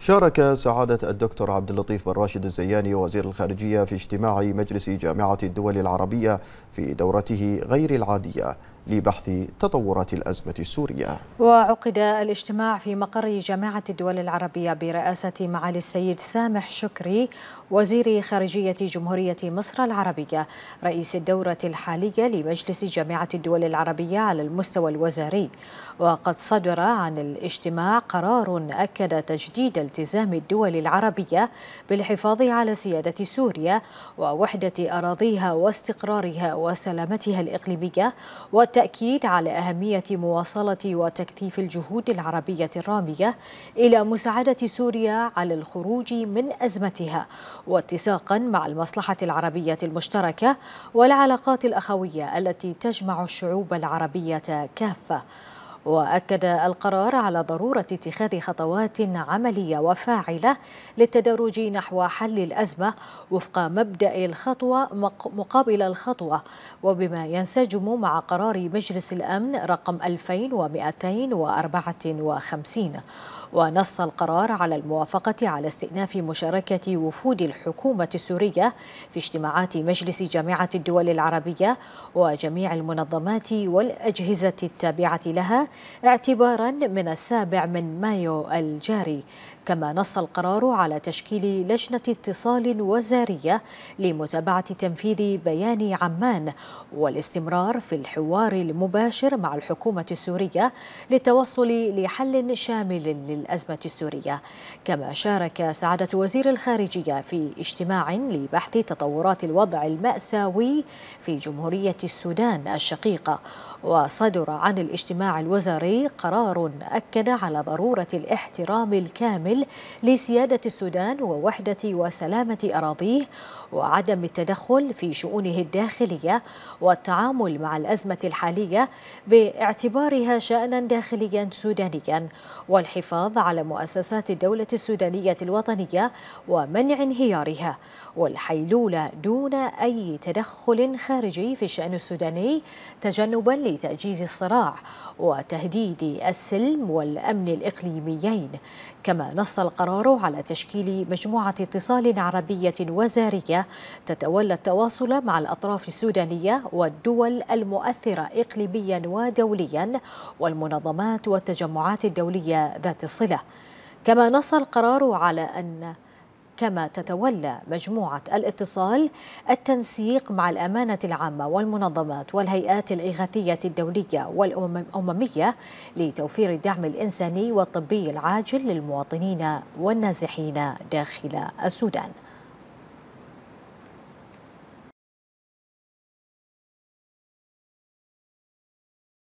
شارك سعادة الدكتور عبد اللطيف بن راشد الزياني وزير الخارجية في اجتماع مجلس جامعة الدول العربية في دورته غير العادية لبحث تطورات الأزمة السورية وعقد الاجتماع في مقر جامعة الدول العربية برئاسة معالي السيد سامح شكري وزير خارجية جمهورية مصر العربية رئيس الدورة الحالية لمجلس جامعة الدول العربية على المستوى الوزاري وقد صدر عن الاجتماع قرار أكد تجديد التزام الدول العربية بالحفاظ على سيادة سوريا ووحدة أراضيها واستقرارها وسلامتها الإقليمية التأكيد على أهمية مواصلة وتكثيف الجهود العربية الرامية إلى مساعدة سوريا على الخروج من أزمتها واتساقا مع المصلحة العربية المشتركة والعلاقات الأخوية التي تجمع الشعوب العربية كافة وأكد القرار على ضرورة اتخاذ خطوات عملية وفاعلة للتدرج نحو حل الأزمة وفق مبدأ الخطوة مقابل الخطوة وبما ينسجم مع قرار مجلس الأمن رقم 2254 ونص القرار على الموافقة على استئناف مشاركة وفود الحكومة السورية في اجتماعات مجلس جامعة الدول العربية وجميع المنظمات والأجهزة التابعة لها اعتبارا من السابع من مايو الجاري كما نص القرار على تشكيل لجنة اتصال وزارية لمتابعة تنفيذ بيان عمان والاستمرار في الحوار المباشر مع الحكومة السورية للتوصل لحل شامل للأزمة السورية كما شارك سعادة وزير الخارجية في اجتماع لبحث تطورات الوضع المأساوي في جمهورية السودان الشقيقة وصدر عن الاجتماع الوزاري قرار أكد على ضرورة الاحترام الكامل لسيادة السودان ووحدة وسلامة أراضيه وعدم التدخل في شؤونه الداخلية والتعامل مع الأزمة الحالية باعتبارها شأنا داخليا سودانيا والحفاظ على مؤسسات الدولة السودانية الوطنية ومنع انهيارها والحيلولة دون أي تدخل خارجي في الشأن السوداني تجنبا لتأجيز الصراع وتهديد السلم والأمن الإقليميين كما نص القرار على تشكيل مجموعة اتصال عربية وزارية تتولى التواصل مع الأطراف السودانية والدول المؤثرة إقليميا ودوليا والمنظمات والتجمعات الدولية ذات الصلة كما نص القرار على أن كما تتولى مجموعة الاتصال التنسيق مع الأمانة العامة والمنظمات والهيئات الإغاثية الدولية والأممية لتوفير الدعم الإنساني والطبي العاجل للمواطنين والنازحين داخل السودان